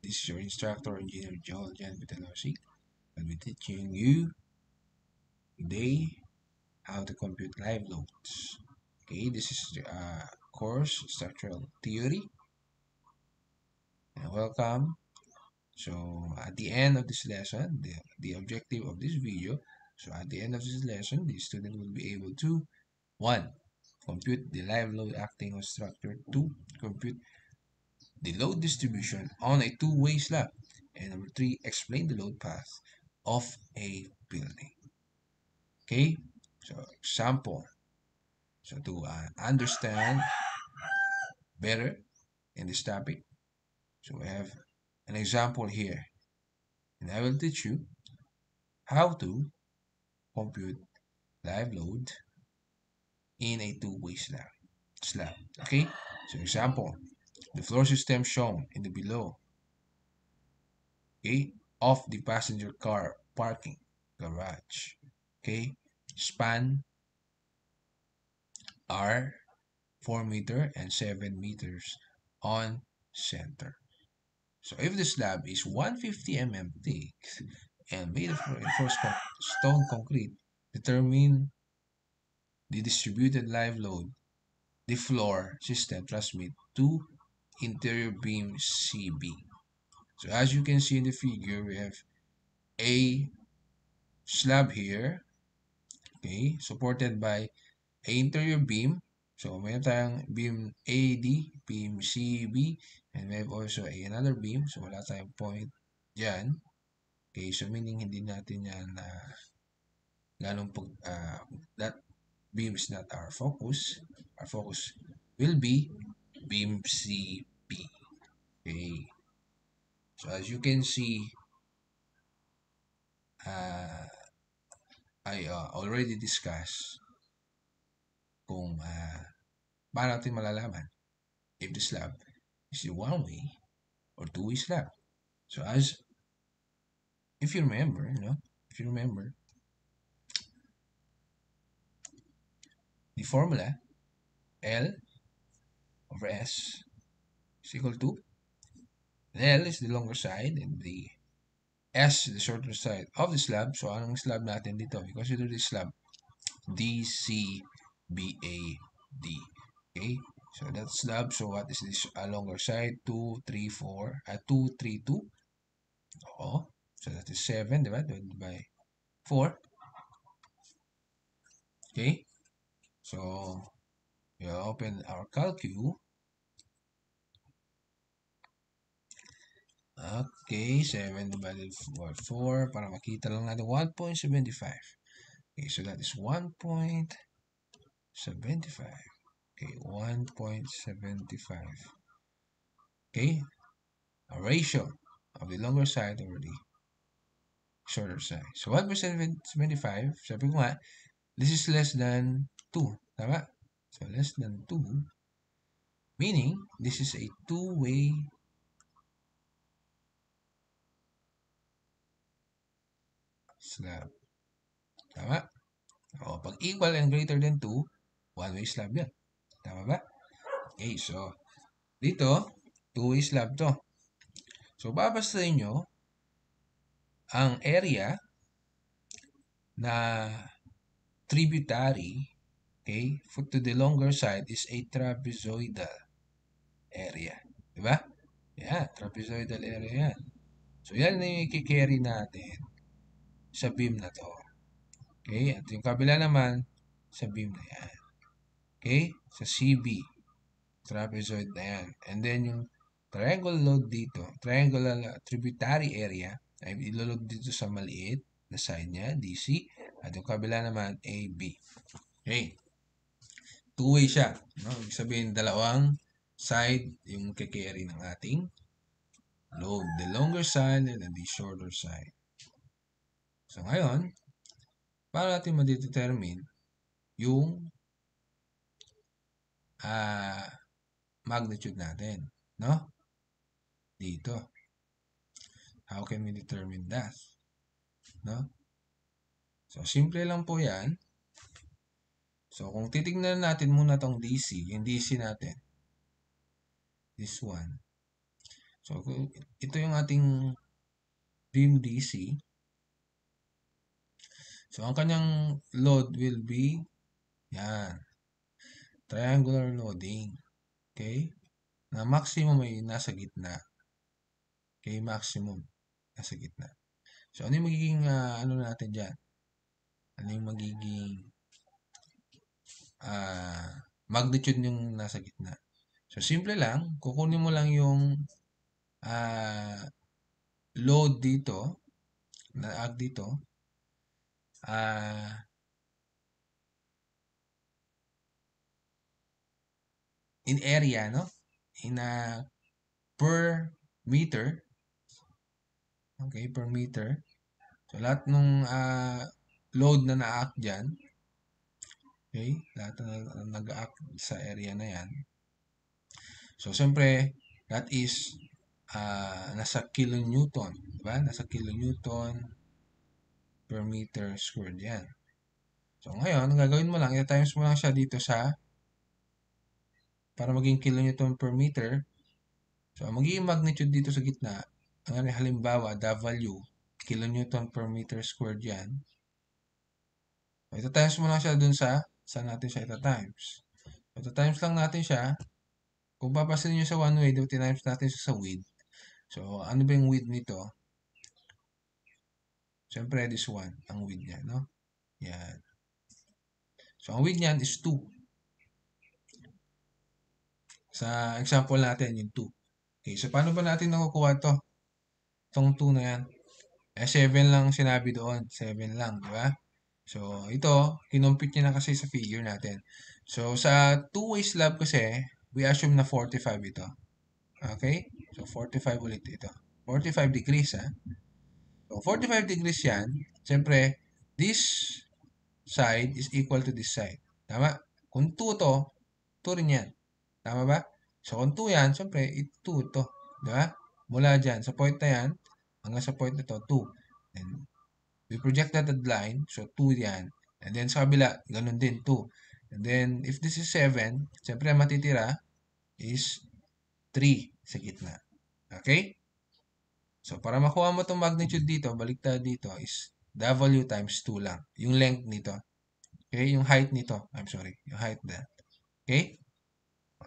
This is your instructor, Engineer Joel Jan with I'll be teaching you today how to compute live loads. Okay, this is uh, course structural theory. And welcome. So at the end of this lesson, the, the objective of this video, so at the end of this lesson, the student will be able to 1. Compute the live load acting on structure 2. Compute the load distribution on a two-way slab. And number 3. Explain the load path of a building. Okay, so example so to uh, understand better in this topic so we have an example here and I will teach you how to compute live load in a two-way slab slab okay so example the floor system shown in the below okay of the passenger car parking garage okay span are 4 meter and 7 meters on center. So if the slab is 150 mm thick and made of reinforced con stone concrete, determine the distributed live load the floor system transmit to interior beam CB. So as you can see in the figure, we have a slab here, okay, supported by interior beam. So, meron tayong beam AD, beam CB, and we have also another beam. So, wala tayong point dyan. Okay, so meaning hindi natin yan na uh, ganong pag, uh, that beam is not our focus. Our focus will be beam CB. Okay. So, as you can see, uh, I uh, already discussed kung uh, paano natin malalaman if this lab is the one-way or two-way slab. So as, if you remember, you know, if you remember, the formula L over S is equal to L is the longer side and the S the shorter side of the slab. So, anong slab natin dito? We consider this slab DC BAD. Okay? So that's lab. So what is this along our side? 2, 3, 4. Uh, 2, 3, 2. Oo. So that is 7, Divided by 4. Okay? So, we open our calculator. Okay, 7 divided by 4 para makita lang natin 1.75. Okay, so that is 1.75. 75. Okay, 1.75. Okay, a ratio of the longer side over the shorter side. So 1.75, sabi ko nga, this is less than 2. Tama? So less than 2, meaning this is a two-way slab. Tama? O, pag equal and greater than 2, one-way slab yan. Tama ba? Okay, so, dito, two-way slab to. So, babasta nyo ang area na tributary, okay, for to the longer side is a trapezoidal area. Diba? Yeah, trapezoidal area yan. So, yan na yung i-carry natin sa beam na to. Okay, at yung kabila naman sa beam na yan. Okay? Sa CB. Trapezoid na yan. And then yung triangle load dito, triangular tributary area, ay ilo-load dito sa maliit na side niya, DC. At yung kabila naman, AB. Okay. Two-way siya. No? Ibig sabihin, dalawang side yung kikerry ng ating load. The longer side and the shorter side. So, ngayon, para natin madetermine yung uh, magnitude natin. No? Dito. How can we determine that? No? So, simple lang po yan. So, kung titignan natin muna tong DC, yung DC natin. This one. So, ito yung ating beam DC. So, ang kanyang load will be, yan, triangular loading. Okay? Na maximum ay nasa gitna. Okay, maximum nasa gitna. So, ano yung magiging uh, ano natin diyan? Ano yung magiging uh, magnitude yung nasa gitna? So, simple lang. Kukunin mo lang yung uh, load dito, naag dito, uh, in area, no? In a per meter. Okay, per meter. So, lahat ng uh, ah, load na na-act diyan okay, lahat na nag-act sa area na yan. So, syempre that is uh, nasa kilonewton, di ba? Nasa kilonewton per meter squared yan. So, ngayon, gagawin mo lang, i-times mo lang siya dito sa para maging kilonewton per meter, so ang magiging magnitude dito sa gitna, ang halimbawa, the value, kilonewton per meter squared yan. So, ito times mo lang siya dun sa, saan natin siya ito times. So, ito times lang natin siya. Kung papasin nyo sa one way, ito times natin siya sa width. So, ano ba yung width nito? Siyempre, this one, ang width niya, no? Yan. So, ang width niyan is 2. Sa example natin, yung 2. Okay, so paano ba natin nakukuha to? Itong 2 na yan. Eh, 7 lang sinabi doon. 7 lang, di ba? So, ito, kinumpit niya na kasi sa figure natin. So, sa 2 way slab kasi, we assume na 45 ito. Okay? So, 45 ulit ito. 45 degrees, ha? So, 45 degrees yan. Siyempre, this side is equal to this side. Tama? Kung 2 to, 2 rin yan. Tama ba? So, kung 2 yan, syempre, 2 to. Diba? Mula dyan, sa point na yan, hanggang sa point na to, 2. Then, we project that line, so 2 yan. And then, sa kabila, ganun din, 2. And then, if this is 7, syempre, matitira is 3 sa gitna. Okay? So, para makuha mo itong magnitude dito, baliktad dito is W times 2 lang. Yung length nito. Okay? Yung height nito. I'm sorry. Yung height that. Okay?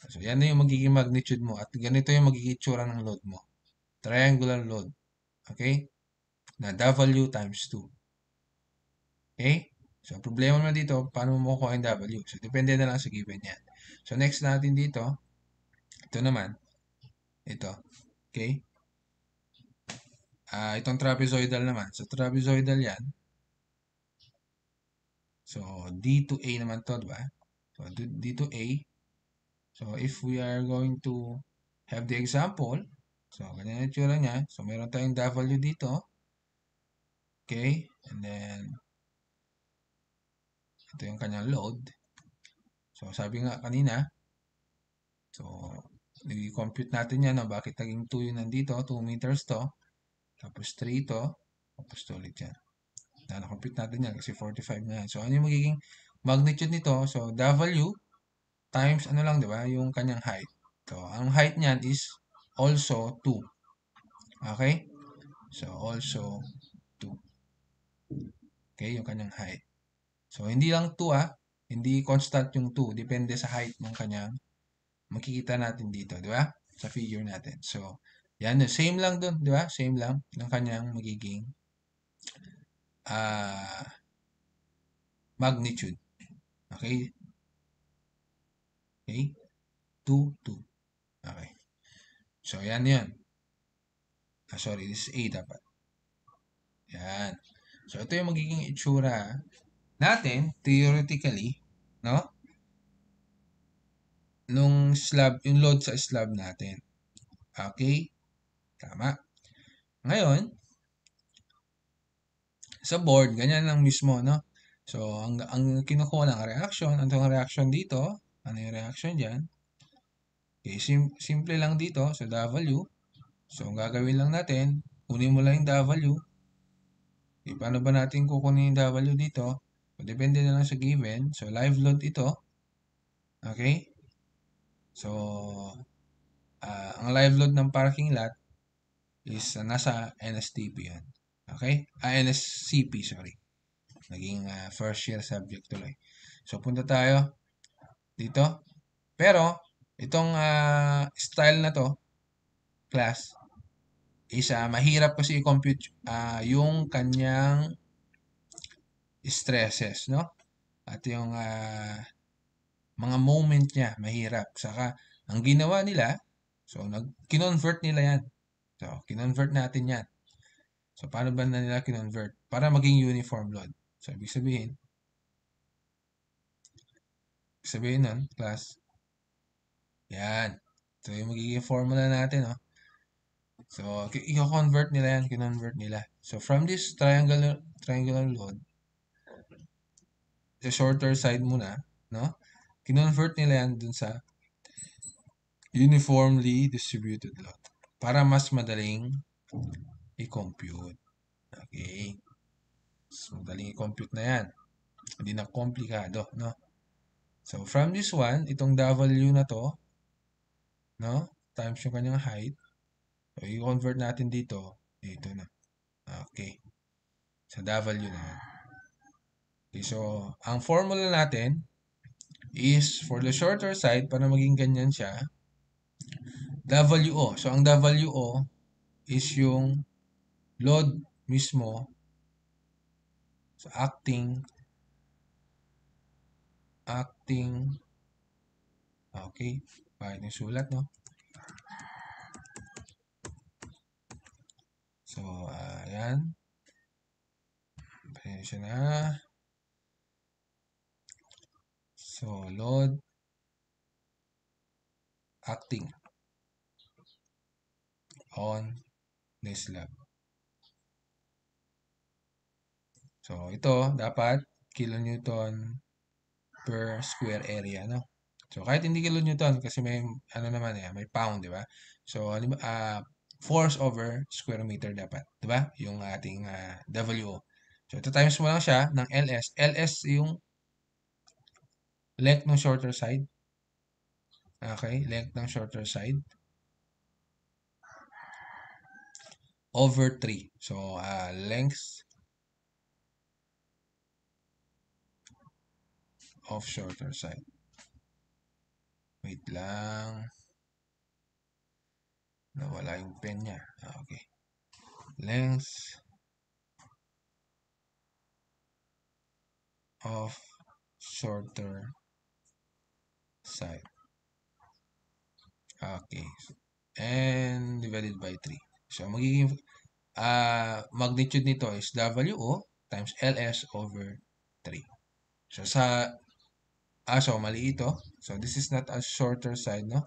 So, yan na yung magiging magnitude mo at ganito yung magiging itsura ng load mo. Triangular load. Okay? Na W times 2. Okay? So, problema mo dito, paano mo makukuha yung W? So, depende na lang sa given yan. So, next natin dito, ito naman. Ito. Okay? Uh, itong trapezoidal naman. So, trapezoidal yan. So, D to A naman to, diba? So, D to A So, if we are going to have the example, so, ganyan yung tsura niya. So, meron tayong value dito. Okay, and then, ito yung kanyang load. So, sabi nga kanina, so, i-compute natin yan, no? bakit naging 2 yun nandito, 2 meters to, tapos 3 to, tapos 2 ulit yan. Na-compute natin yan kasi 45 na yan. So, ano yung magiging magnitude nito? So, value, times ano lang, di ba? Yung kanyang height. So, ang height niyan is also 2. Okay? So, also 2. Okay, yung kanyang height. So, hindi lang 2 ah. Hindi constant yung 2. Depende sa height ng kanyang makikita natin dito, di ba? Sa figure natin. So, yan. Same lang dun, di ba? Same lang ng kanyang magiging uh, magnitude. Okay? Okay? 2, 2. Okay. So, yan yun. Ah, sorry, this is A dapat. Yan. So, ito yung magiging itsura natin, theoretically, no? Nung slab, yung load sa slab natin. Okay? Tama. Ngayon, sa board, ganyan lang mismo, no? So, ang, ang kinukuha ng reaction, ang reaction dito, ano yung reaction dyan? Okay, eh, sim simple lang dito. So, the So, ang gagawin lang natin, kunin mo lang yung the eh, Okay, paano ba natin kukunin yung W dito? depende na lang sa given. So, live load ito. Okay? So, uh, ang live load ng parking lot is uh, nasa NSTP yan. Okay? Ah, NSCP, sorry. Naging uh, first year subject tuloy. So, punta tayo dito. Pero, itong uh, style na to, class, is uh, mahirap kasi i-compute uh, yung kanyang stresses, no? At yung uh, mga moment niya, mahirap. Saka, ang ginawa nila, so, nag, kinonvert nila yan. So, kinonvert natin yan. So, paano ba na nila kinonvert? Para maging uniform load. So, ibig sabihin, sabihin nun, class, yan. So, yung magiging formula natin, oh. So, i-convert nila yan, kinonvert nila. So, from this triangular, triangular load, the shorter side muna, no? Kinonvert nila yan dun sa uniformly distributed load para mas madaling i-compute. Okay? So, madaling i-compute na yan. Hindi na komplikado, no? So, from this one, itong W na to, no? Times yung kanyang height. So, i-convert natin dito. Dito na. Okay. Sa W na yan. Okay, so, ang formula natin is for the shorter side, para maging ganyan siya, WO. So, ang WO is yung load mismo sa acting act acting. Okay, pahit yung sulat, no? So, uh, ayan. Pasensya na. So, load. Acting. On this lab. So, ito, dapat kilonewton per square area, no? So, kahit hindi kilo newton kasi may, ano naman eh, may pound, di ba? So, uh, force over square meter dapat, di ba? Yung ating uh, ah, WO. So, ito times mo lang siya ng LS. LS yung length ng shorter side. Okay, length ng shorter side. Over 3. So, uh, length off shorter side. Wait lang. Nawala yung pen niya. Ah, okay. Length of shorter side. Okay. And divided by 3. So, magiging uh, magnitude nito is W times LS over 3. So, sa Ah, so mali ito. Oh. So this is not a shorter side, no?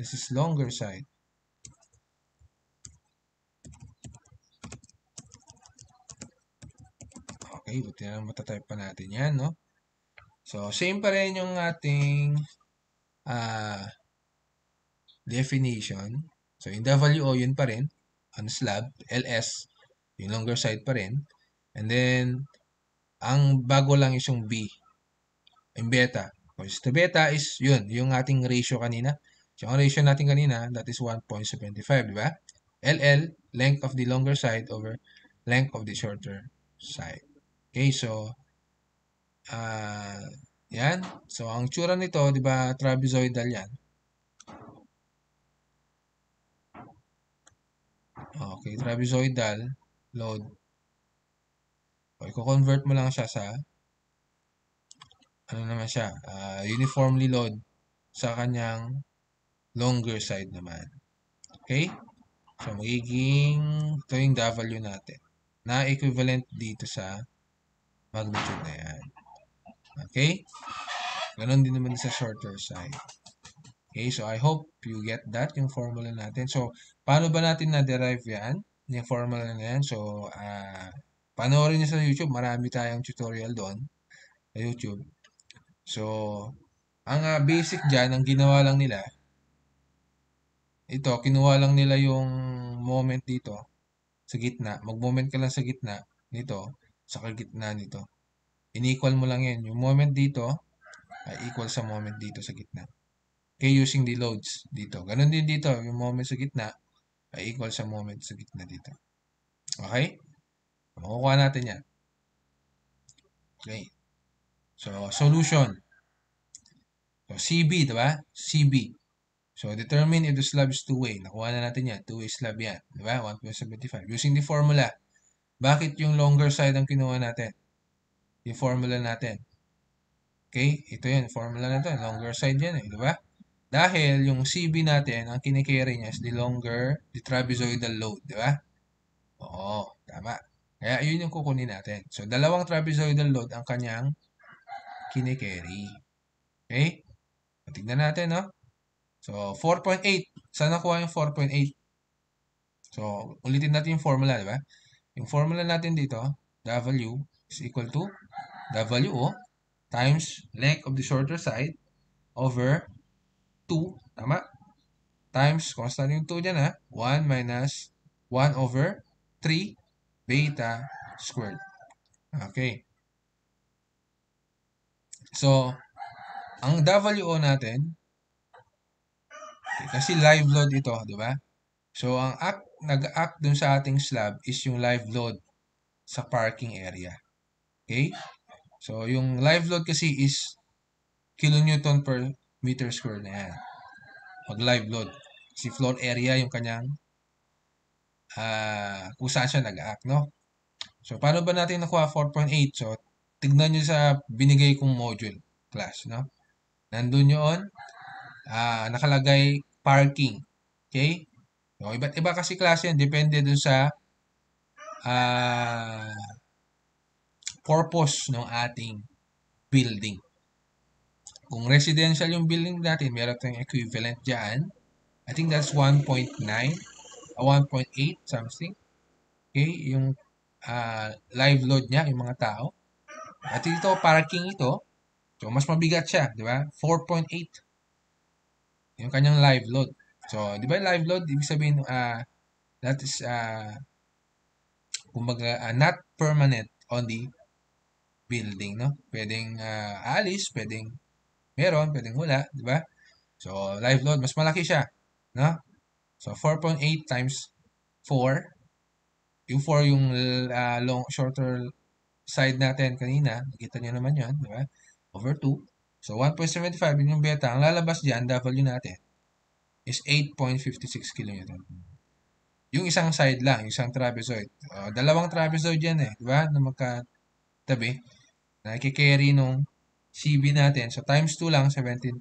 This is longer side. Okay, buti na lang matatype pa natin yan, no? So, same pa rin yung ating uh, definition. So, yung WO, yun pa rin. On slab, LS, yung longer side pa rin. And then, ang bago lang is yung B and beta. Coins to beta is yun, yung ating ratio kanina. So, ang ratio natin kanina, that is 1.75, di ba? LL, length of the longer side over length of the shorter side. Okay, so, uh, yan. So, ang tsura nito, di ba, trapezoidal yan. Okay, trapezoidal load. Okay, convert mo lang siya sa ano naman siya, uh, uniformly load sa kanyang longer side naman. Okay? So, magiging ito yung W natin na equivalent dito sa magnitude na yan. Okay? Ganon din naman sa shorter side. Okay, so I hope you get that, yung formula natin. So, paano ba natin na-derive yan? Yung formula na yan. So, uh, panoorin niyo sa YouTube. Marami tayong tutorial doon sa YouTube. So, ang uh, basic dyan, ang ginawa lang nila, ito, kinuha lang nila yung moment dito sa gitna. Mag-moment ka lang sa gitna nito, sa kagitna nito. In-equal mo lang yan. Yung moment dito ay equal sa moment dito sa gitna. Okay, using the loads dito. Ganun din dito, yung moment sa gitna ay equal sa moment sa gitna dito. Okay? Makukuha natin yan. Okay. So, solution. So, CB, di ba? CB. So, determine if the slab is two-way. Nakuha na natin yan. Two-way slab yan. Di ba? 1.75. Using the formula. Bakit yung longer side ang kinuha natin? Yung formula natin. Okay? Ito yan. Formula na to. Longer side yan eh. Di ba? Dahil yung CB natin, ang kinikerry niya is the longer, the trapezoidal load. Di ba? Oo. Tama. Kaya yun yung kukunin natin. So, dalawang trapezoidal load ang kanyang kinikerry. Okay? Tingnan natin, no? So, 4.8. Saan nakuha yung 4.8? So, ulitin natin yung formula, di ba? Yung formula natin dito, W is equal to WO times length of the shorter side over 2, tama? Times, constant yung 2 dyan, ha? 1 minus 1 over 3 beta squared. Okay. So, ang WO natin, kasi live load ito, di ba? So, ang act, nag-act dun sa ating slab is yung live load sa parking area. Okay? So, yung live load kasi is kilonewton per meter square na yan. Pag live load. Kasi floor area yung kanyang uh, kung saan siya nag-act, no? So, paano ba natin nakuha 4.8? So, tignan nyo sa binigay kong module class. No? Nandun yun, uh, nakalagay parking. Okay? So, iba't iba kasi klase yan. Depende dun sa uh, purpose ng ating building. Kung residential yung building natin, meron tayong equivalent dyan. I think that's 1.9, 1.8 ah, something. Okay? Yung uh, live load niya, yung mga tao. At dito, parking ito, so mas mabigat siya, di ba? 4.8 yung kanyang live load. So, di ba live load, ibig sabihin, uh, that is, uh, kumbaga, uh, not permanent on the building, no? Pwedeng uh, alis, pwedeng meron, pwedeng wala, di ba? So, live load, mas malaki siya, no? So, 4.8 times 4. Yung 4 yung uh, long, shorter side natin kanina, nakita nyo naman yan, di ba? Over 2. So, 1.75 yung beta. Ang lalabas dyan, value natin, is 8.56 kN. Yung isang side lang, yung isang trapezoid. Uh, dalawang trapezoid yan eh, di ba? Na magkatabi. Nakikikerry nung CB natin. So, times 2 lang, 17.12.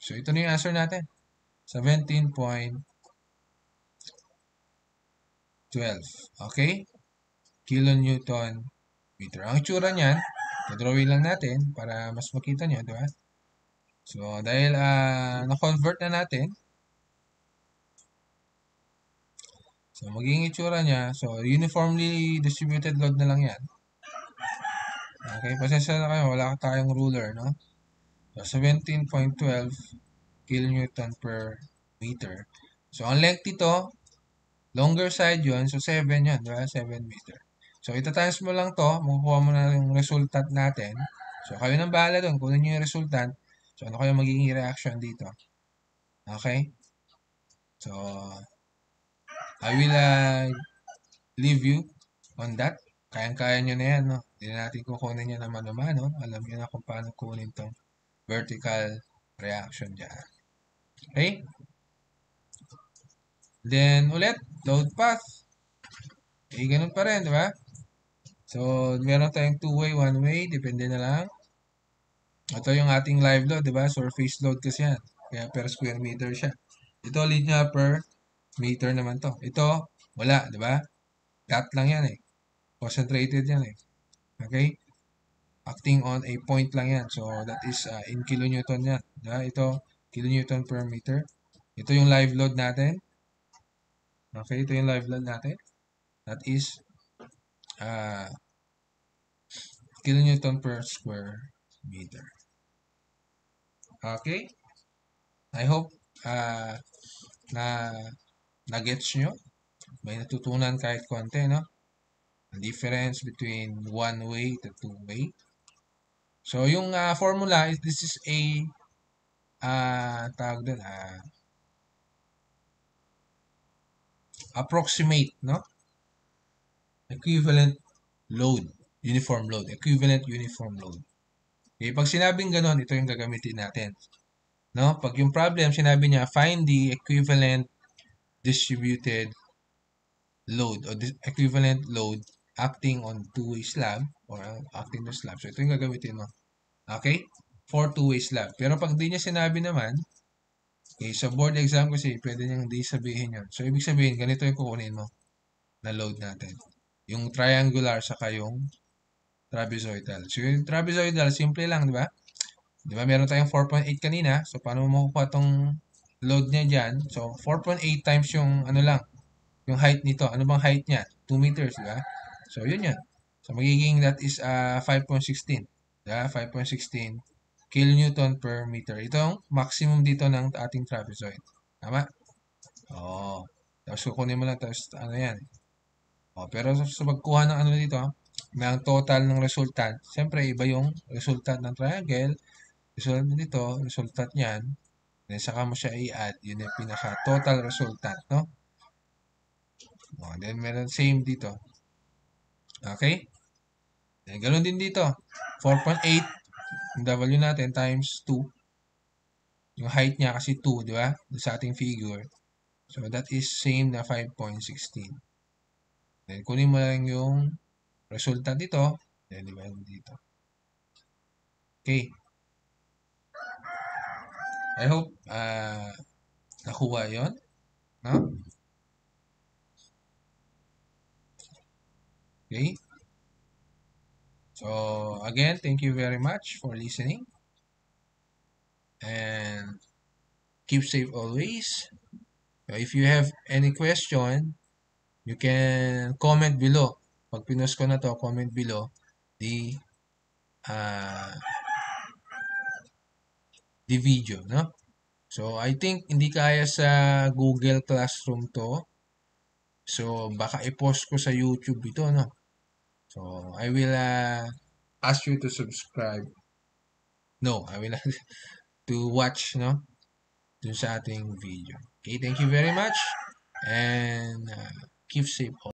So, ito na yung answer natin. 17.12. Okay? Kilonewton meter. Ang itsura niyan, drawing lang natin para mas makita niyo, di ba? So, dahil uh, na-convert na natin, so magiging itsura niya, so uniformly distributed load na lang yan. Okay, pasensya na kayo, wala tayong ruler, no? So, 17.12 kilonewton per meter. So, ang length ito, longer side yon so 7 yan, di ba? 7 meter. So, itatimes mo lang to, makukuha mo na yung resultant natin. So, kayo nang bahala doon, kunin nyo yung resultant. So, ano kayo magiging reaction dito? Okay? So, I will uh, leave you on that. Kayang-kaya nyo na yan, no? Hindi natin kukunin yan naman naman, no? Alam nyo na kung paano kunin tong vertical reaction dyan. Okay? Then, ulit, load path. Eh, ganun pa rin, di ba? So, meron tayong two-way, one-way, depende na lang. Ito yung ating live load, di ba? Surface load kasi yan. Kaya per square meter siya. Ito lead niya per meter naman to. Ito, wala, di ba? Dot lang yan eh. Concentrated yan eh. Okay? Acting on a point lang yan. So, that is uh, in kilonewton yan. Di ba? Ito, kilonewton per meter. Ito yung live load natin. Okay, ito yung live load natin. That is uh, newton per square meter. Okay? I hope uh, na na-gets nyo. May natutunan kahit konti, no? The difference between one-way to two-way. So, yung uh, formula is this is a uh, tawag doon, uh, approximate, no? Equivalent load uniform load, equivalent uniform load. Okay, pag sinabing ganun, ito yung gagamitin natin. No? Pag yung problem, sinabi niya, find the equivalent distributed load or equivalent load acting on two-way slab or acting on slab. So, ito yung gagamitin mo. Okay? For two-way slab. Pero pag di niya sinabi naman, okay, sa board exam kasi, pwede niyang di sabihin yun. So, ibig sabihin, ganito yung kukunin mo na load natin. Yung triangular saka yung trapezoidal. So, yung trapezoidal, simple lang, di ba? Di ba, meron tayong 4.8 kanina. So, paano mo makukuha tong load niya dyan? So, 4.8 times yung ano lang, yung height nito. Ano bang height niya? 2 meters, di ba? So, yun yun. So, magiging that is uh, ah, 5.16. Di ba? 5.16 kilonewton per meter. Ito ang maximum dito ng ating trapezoid. Tama? Oo. Tapos kukunin mo lang, tapos ano yan. Oh, pero sa pagkuha ng ano dito, ah, ng total ng resultant, siyempre iba yung resultant ng triangle, resultant nito, resultant niyan, then saka mo siya i-add, yun yung pinaka total resultant, no? Oh, then meron same dito. Okay? Then ganun din dito. 4.8 W natin times 2. Yung height niya kasi 2, di ba? Sa ating figure. So that is same na 5.16. Then kunin mo lang yung resulta dito, then eh, divide dito. Okay. I hope uh, nakuha yon No? Okay. So, again, thank you very much for listening. And keep safe always. If you have any question, you can comment below. Pag pinost ko na to, comment below, the, uh, the video, no? So, I think hindi kaya sa Google Classroom to. So, baka i-post ko sa YouTube ito, no? So, I will uh, ask you to subscribe. No, I will to watch, no? Dun sa ating video. Okay, thank you very much. And uh, keep safe.